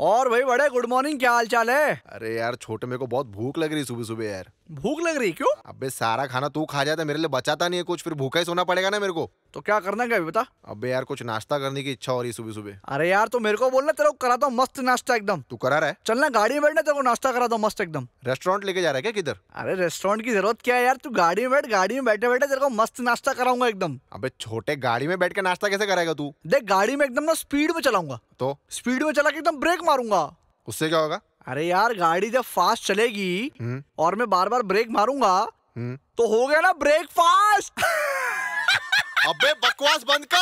और भाई बड़े गुड मॉर्निंग क्या हाल चाल है अरे यार छोटे मेरे को बहुत भूख लग रही सुबह सुबह यार भूख लग रही क्यों अबे सारा खाना तू खा जाता मेरे लिए बचाता नहीं है कुछ फिर भूखा ही सोना पड़ेगा ना मेरे को तो क्या करना क्या बता अबे यार कुछ नाश्ता करने की इच्छा हो रही सुबह सुबह अरे यार तो मेरे को बोलना तेरे को करा दो तो मस्त नाश्ता एकदम तू करा रहा है चलना गाड़ी में बैठना तेरे को नाश्ता करा दो तो मस्त एकदम रेस्टोरेंट लेके जा रहा है क्या किधर अरे रेस्टोरेंट की जरूरत क्या है यार तू गाड़ी में बैठ गाड़ी में बैठे बैठे तेरे को मस्त नाश्ता कराऊंगा एकदम अबे छोटे गाड़ी में बैठ के नाश्ता कैसे करेगा तू देख गाड़ी में एकदम ना स्पीड में चलाऊंगा तो स्पीड में चला के एकदम ब्रेक मारूंगा उससे क्या होगा अरे यार गाड़ी जब फास्ट चलेगी हम्म। और मैं बार बार ब्रेक मारूंगा हम्म। तो हो गया ना ब्रेक फास्ट अबे बकवास बंद कर